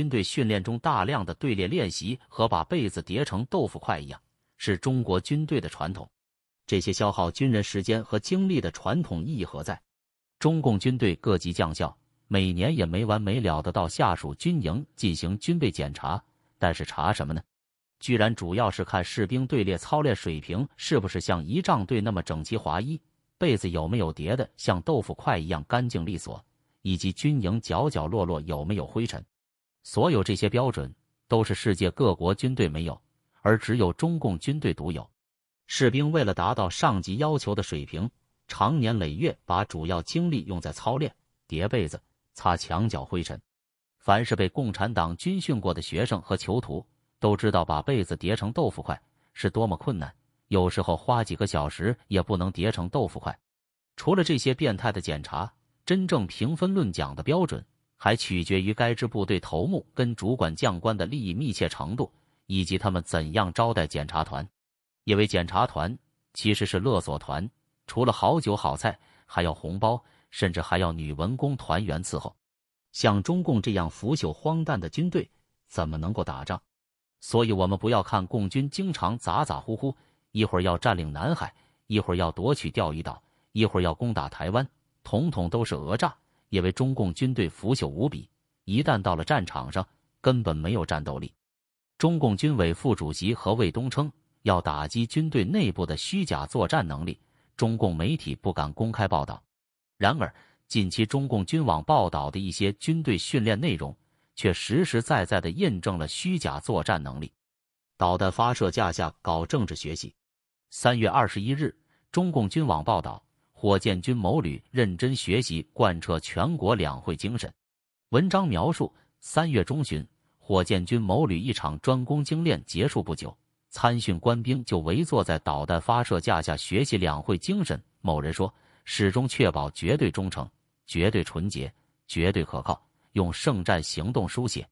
军队训练中大量的队列练习和把被子叠成豆腐块一样，是中国军队的传统。这些消耗军人时间和精力的传统意义何在？中共军队各级将校每年也没完没了的到下属军营进行军备检查，但是查什么呢？居然主要是看士兵队列操练水平是不是像仪仗队那么整齐划一，被子有没有叠的像豆腐块一样干净利索，以及军营角角落落有没有灰尘。所有这些标准都是世界各国军队没有，而只有中共军队独有。士兵为了达到上级要求的水平，长年累月把主要精力用在操练、叠被子、擦墙角灰尘。凡是被共产党军训过的学生和囚徒都知道，把被子叠成豆腐块是多么困难，有时候花几个小时也不能叠成豆腐块。除了这些变态的检查，真正评分论奖的标准。还取决于该支部队头目跟主管将官的利益密切程度，以及他们怎样招待检查团。因为检查团其实是勒索团，除了好酒好菜，还要红包，甚至还要女文工团员伺候。像中共这样腐朽荒诞的军队，怎么能够打仗？所以，我们不要看共军经常咋咋呼呼，一会儿要占领南海，一会儿要夺取钓鱼岛，一会儿要攻打台湾，统统都是讹诈。因为中共军队腐朽无比，一旦到了战场上，根本没有战斗力。中共军委副主席何卫东称，要打击军队内部的虚假作战能力，中共媒体不敢公开报道。然而，近期中共军网报道的一些军队训练内容，却实实在在的印证了虚假作战能力。导弹发射架下搞政治学习。三月二十一日，中共军网报道。火箭军某旅认真学习贯彻全国两会精神。文章描述：三月中旬，火箭军某旅一场专攻精练结束不久，参训官兵就围坐在导弹发射架下学习两会精神。某人说：“始终确保绝对忠诚、绝对纯洁、绝对可靠，用圣战行动书写。”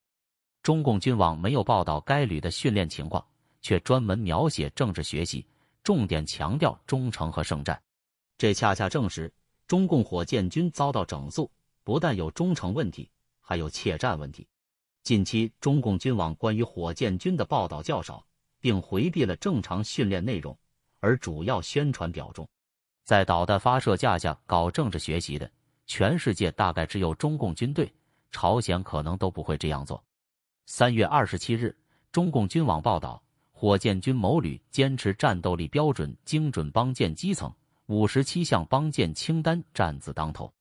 中共军网没有报道该旅的训练情况，却专门描写政治学习，重点强调忠诚和圣战。这恰恰证实，中共火箭军遭到整肃，不但有忠诚问题，还有怯战问题。近期，中共军网关于火箭军的报道较少，并回避了正常训练内容，而主要宣传表中，在导弹发射架下搞政治学习的，全世界大概只有中共军队，朝鲜可能都不会这样做。三月二十七日，中共军网报道，火箭军某旅坚持战斗力标准，精准帮建基层。五十七项帮建清单，战字当头。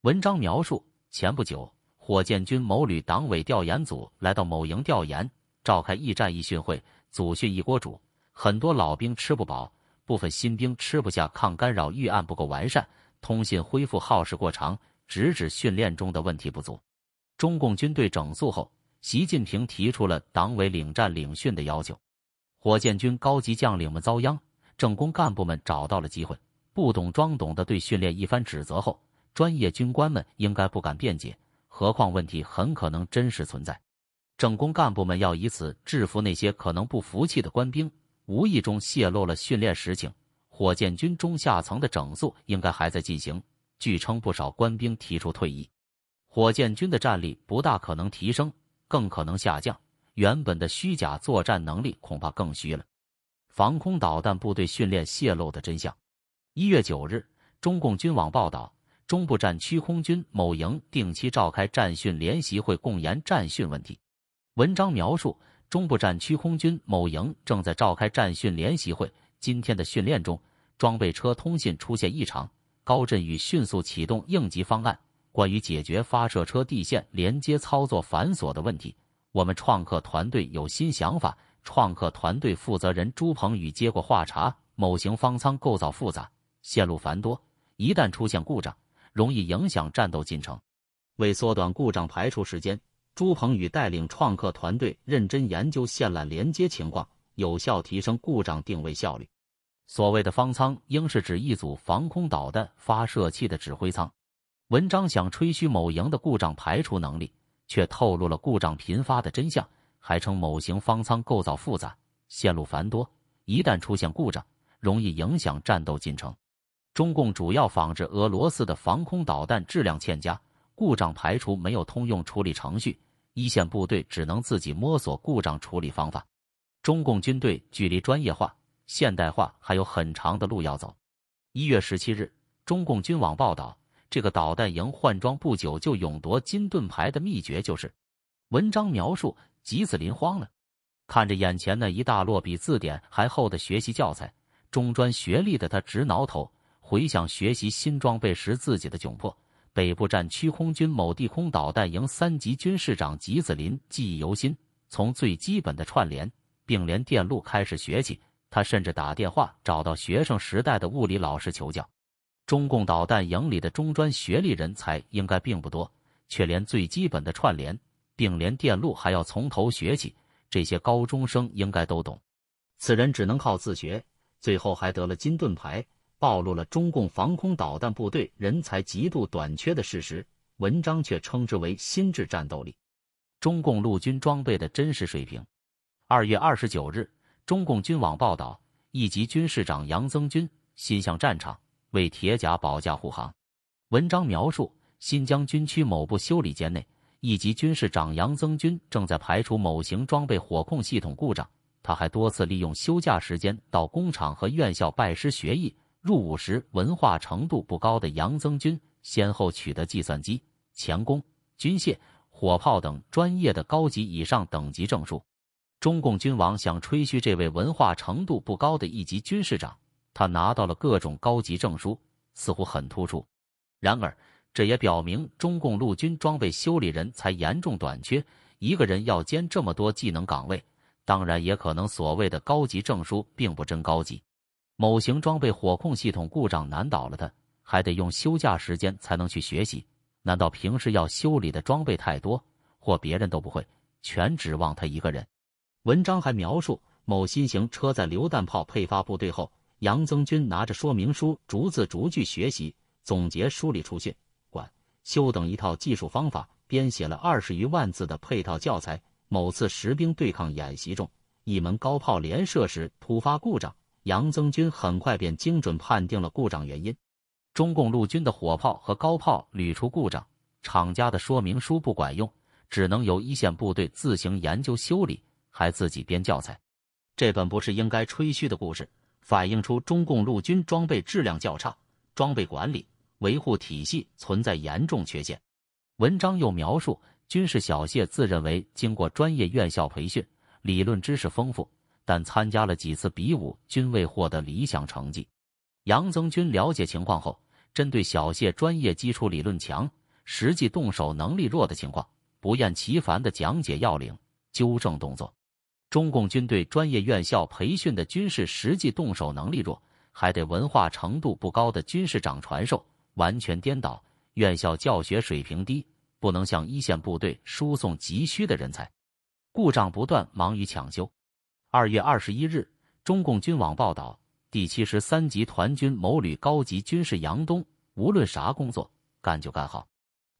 文章描述：前不久，火箭军某旅党委调研组来到某营调研，召开一战一训会，组训一锅煮，很多老兵吃不饱，部分新兵吃不下。抗干扰预案不够完善，通信恢复耗时过长，直指训练中的问题不足。中共军队整肃后，习近平提出了党委领战领训的要求，火箭军高级将领们遭殃，政工干部们找到了机会。不懂装懂的对训练一番指责后，专业军官们应该不敢辩解，何况问题很可能真实存在。政工干部们要以此制服那些可能不服气的官兵，无意中泄露了训练实情。火箭军中下层的整肃应该还在进行，据称不少官兵提出退役。火箭军的战力不大可能提升，更可能下降。原本的虚假作战能力恐怕更虚了。防空导弹部队训练泄露的真相。一月九日，中共军网报道，中部战区空军某营定期召开战训联席会，共研战训问题。文章描述，中部战区空军某营正在召开战训联席会。今天的训练中，装备车通信出现异常，高振宇迅速启动应急方案。关于解决发射车地线连接操作繁琐的问题，我们创客团队有新想法。创客团队负责人朱鹏宇接过话茬：“某型方舱构造复杂。”线路繁多，一旦出现故障，容易影响战斗进程。为缩短故障排除时间，朱鹏宇带领创客团队认真研究线缆连接情况，有效提升故障定位效率。所谓的方舱应是指一组防空导弹发射器的指挥舱。文章想吹嘘某营的故障排除能力，却透露了故障频发的真相，还称某型方舱构造复杂，线路繁多，一旦出现故障，容易影响战斗进程。中共主要仿制俄罗斯的防空导弹，质量欠佳，故障排除没有通用处理程序，一线部队只能自己摸索故障处理方法。中共军队距离专业化、现代化还有很长的路要走。一月十七日，中共军网报道，这个导弹营换装不久就勇夺金盾牌的秘诀就是。文章描述，吉子林慌了，看着眼前那一大摞比字典还厚的学习教材，中专学历的他直挠头。回想学习新装备时自己的窘迫，北部战区空军某地空导弹营三级军士长吉子林记忆犹新。从最基本的串联并联电路开始学起，他甚至打电话找到学生时代的物理老师求教。中共导弹营里的中专学历人才应该并不多，却连最基本的串联并联电路还要从头学起，这些高中生应该都懂。此人只能靠自学，最后还得了金盾牌。暴露了中共防空导弹部队人才极度短缺的事实，文章却称之为“心智战斗力”。中共陆军装备的真实水平。二月二十九日，中共军网报道：一级军士长杨增军心向战场，为铁甲保驾护航。文章描述：新疆军区某部修理间内，一级军士长杨增军正在排除某型装备火控系统故障。他还多次利用休假时间到工厂和院校拜师学艺。入伍时文化程度不高的杨增军，先后取得计算机、钳工、军械、火炮等专业的高级以上等级证书。中共军王想吹嘘这位文化程度不高的一级军士长，他拿到了各种高级证书，似乎很突出。然而，这也表明中共陆军装备修理人才严重短缺。一个人要兼这么多技能岗位，当然也可能所谓的高级证书并不真高级。某型装备火控系统故障难倒了他，还得用休假时间才能去学习。难道平时要修理的装备太多，或别人都不会，全指望他一个人？文章还描述某新型车载榴弹炮配发部队后，杨增军拿着说明书逐字逐句学习，总结梳理出训管修等一套技术方法，编写了二十余万字的配套教材。某次实兵对抗演习中，一门高炮连射时突发故障。杨增军很快便精准判定了故障原因。中共陆军的火炮和高炮屡出故障，厂家的说明书不管用，只能由一线部队自行研究修理，还自己编教材。这本不是应该吹嘘的故事，反映出中共陆军装备质量较差，装备管理维护体系存在严重缺陷。文章又描述，军事小谢自认为经过专业院校培训，理论知识丰富。但参加了几次比武，均未获得理想成绩。杨增军了解情况后，针对小谢专业基础理论强、实际动手能力弱的情况，不厌其烦的讲解要领、纠正动作。中共军队专业院校培训的军事实际动手能力弱，还得文化程度不高的军事长传授，完全颠倒。院校教学水平低，不能向一线部队输送急需的人才。故障不断，忙于抢修。二月二十一日，中共军网报道：第七十三集团军某旅高级军事杨东，无论啥工作干就干好。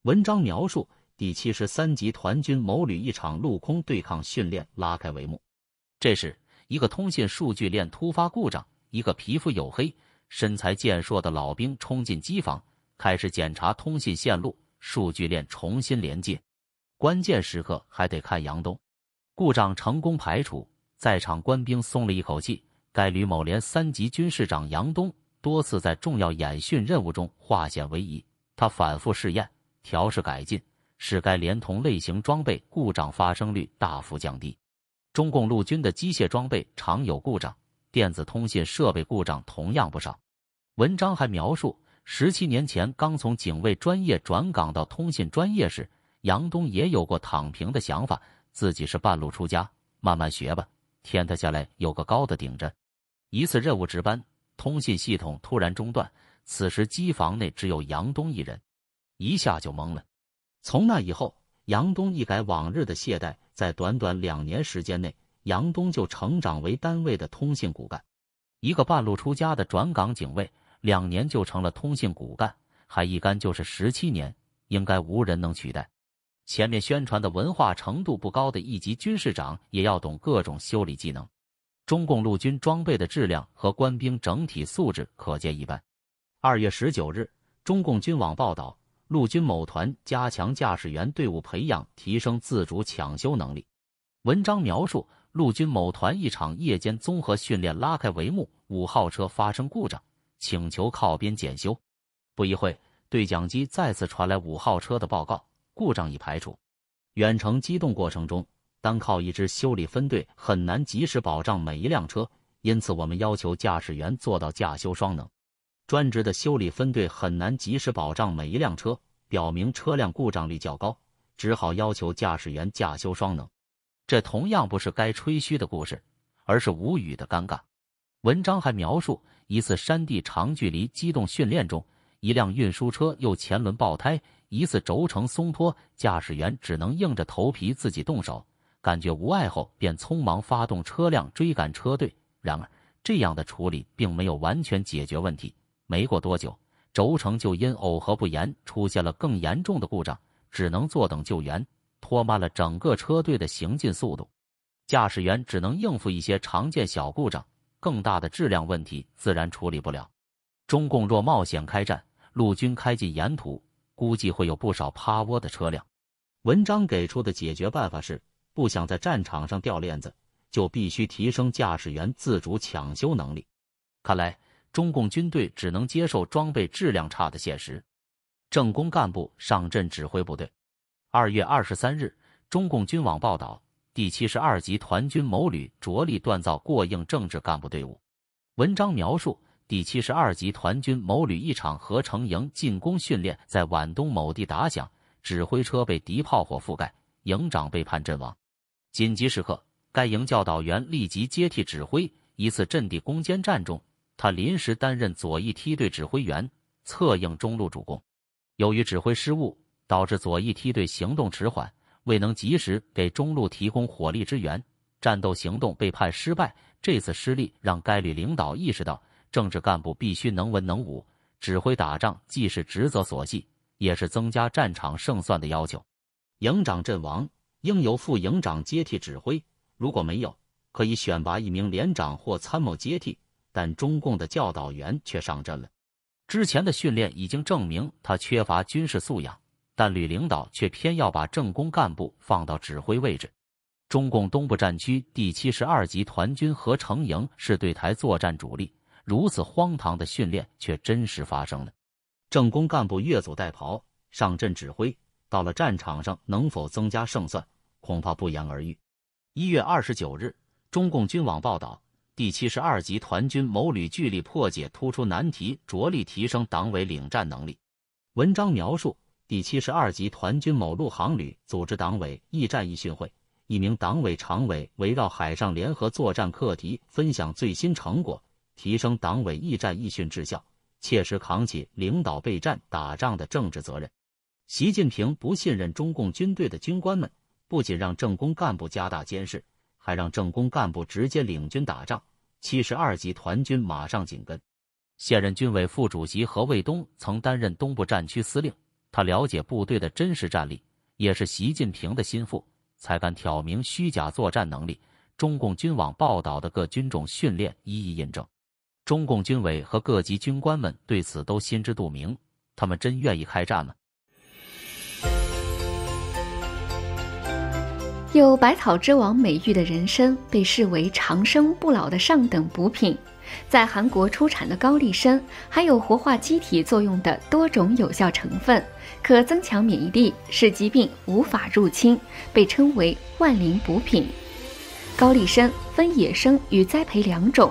文章描述：第七十三集团军某旅一场陆空对抗训练拉开帷幕，这时一个通信数据链突发故障，一个皮肤黝黑、身材健硕的老兵冲进机房，开始检查通信线路，数据链重新连接。关键时刻还得看杨东，故障成功排除。在场官兵松了一口气。该旅某连三级军士长杨东多次在重要演训任务中化险为夷，他反复试验、调试改进，使该连同类型装备故障发生率大幅降低。中共陆军的机械装备常有故障，电子通信设备故障同样不少。文章还描述，十七年前刚从警卫专业转岗到通信专业时，杨东也有过躺平的想法，自己是半路出家，慢慢学吧。天塌下来有个高的顶着。一次任务值班，通信系统突然中断，此时机房内只有杨东一人，一下就懵了。从那以后，杨东一改往日的懈怠，在短短两年时间内，杨东就成长为单位的通信骨干。一个半路出家的转岗警卫，两年就成了通信骨干，还一干就是十七年，应该无人能取代。前面宣传的文化程度不高的一级军士长也要懂各种修理技能，中共陆军装备的质量和官兵整体素质可见一斑。二月十九日，中共军网报道，陆军某团加强驾驶员队伍培养，提升自主抢修能力。文章描述，陆军某团一场夜间综合训练拉开帷幕，五号车发生故障，请求靠边检修。不一会，对讲机再次传来五号车的报告。故障已排除，远程机动过程中，单靠一支修理分队很难及时保障每一辆车，因此我们要求驾驶员做到驾修双能。专职的修理分队很难及时保障每一辆车，表明车辆故障率较高，只好要求驾驶员驾修双能。这同样不是该吹嘘的故事，而是无语的尴尬。文章还描述一次山地长距离机动训练中，一辆运输车右前轮爆胎。一次轴承松脱，驾驶员只能硬着头皮自己动手，感觉无碍后便匆忙发动车辆追赶车队。然而，这样的处理并没有完全解决问题。没过多久，轴承就因耦合不严出现了更严重的故障，只能坐等救援，拖慢了整个车队的行进速度。驾驶员只能应付一些常见小故障，更大的质量问题自然处理不了。中共若冒险开战，陆军开进沿途。估计会有不少趴窝的车辆。文章给出的解决办法是：不想在战场上掉链子，就必须提升驾驶员自主抢修能力。看来中共军队只能接受装备质量差的现实。政工干部上阵指挥部队。二月二十三日，中共军网报道：第七十二集团军某旅着力锻造过硬政治干部队伍。文章描述。第七十二集团军某旅一场合成营进攻训练在皖东某地打响，指挥车被敌炮火覆盖，营长被判阵亡。紧急时刻，该营教导员立即接替指挥。一次阵地攻坚战中，他临时担任左翼梯队指挥员，策应中路主攻。由于指挥失误，导致左翼梯队行动迟缓，未能及时给中路提供火力支援，战斗行动被判失败。这次失利让该旅领导意识到。政治干部必须能文能武，指挥打仗既是职责所系，也是增加战场胜算的要求。营长阵亡，应由副营长接替指挥；如果没有，可以选拔一名连长或参谋接替。但中共的教导员却上阵了。之前的训练已经证明他缺乏军事素养，但旅领导却偏要把政工干部放到指挥位置。中共东部战区第七十二集团军合成营是对台作战主力。如此荒唐的训练却真实发生了，政工干部越俎代庖上阵指挥，到了战场上能否增加胜算，恐怕不言而喻。一月二十九日，中共军网报道：第七十二集团军某旅聚力破解突出难题，着力提升党委领战能力。文章描述：第七十二集团军某陆航旅组织党委一战一训会，一名党委常委围绕海上联合作战课题分享最新成果。提升党委一战一训质效，切实扛起领导备战打仗的政治责任。习近平不信任中共军队的军官们，不仅让政工干部加大监视，还让政工干部直接领军打仗。七十二集团军马上紧跟。现任军委副主席何卫东曾担任东部战区司令，他了解部队的真实战力，也是习近平的心腹，才敢挑明虚假作战能力。中共军网报道的各军种训练一一印证。中共军委和各级军官们对此都心知肚明，他们真愿意开战吗？有百草之王美誉的人参，被视为长生不老的上等补品。在韩国出产的高丽参，含有活化机体作用的多种有效成分，可增强免疫力，使疾病无法入侵，被称为万灵补品。高丽参分野生与栽培两种。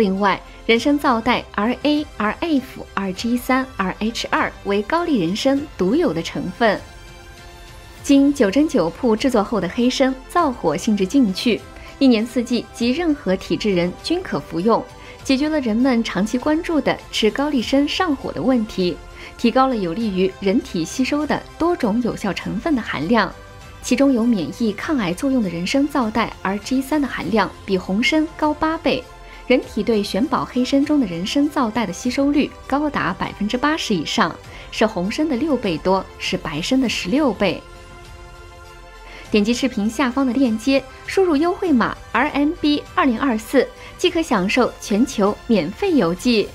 另外，人参皂苷 R A、R F、R G 三、R H 二为高丽人参独有的成分。经九针九铺制作后的黑参，燥火性质进去，一年四季及任何体质人均可服用，解决了人们长期关注的吃高丽参上火的问题，提高了有利于人体吸收的多种有效成分的含量，其中有免疫抗癌作用的人参皂苷 R G 三的含量比红参高八倍。人体对玄宝黑参中的人参皂苷的吸收率高达百分之八十以上，是红参的六倍多，是白参的十六倍。点击视频下方的链接，输入优惠码 RMB 二零二四，即可享受全球免费邮寄。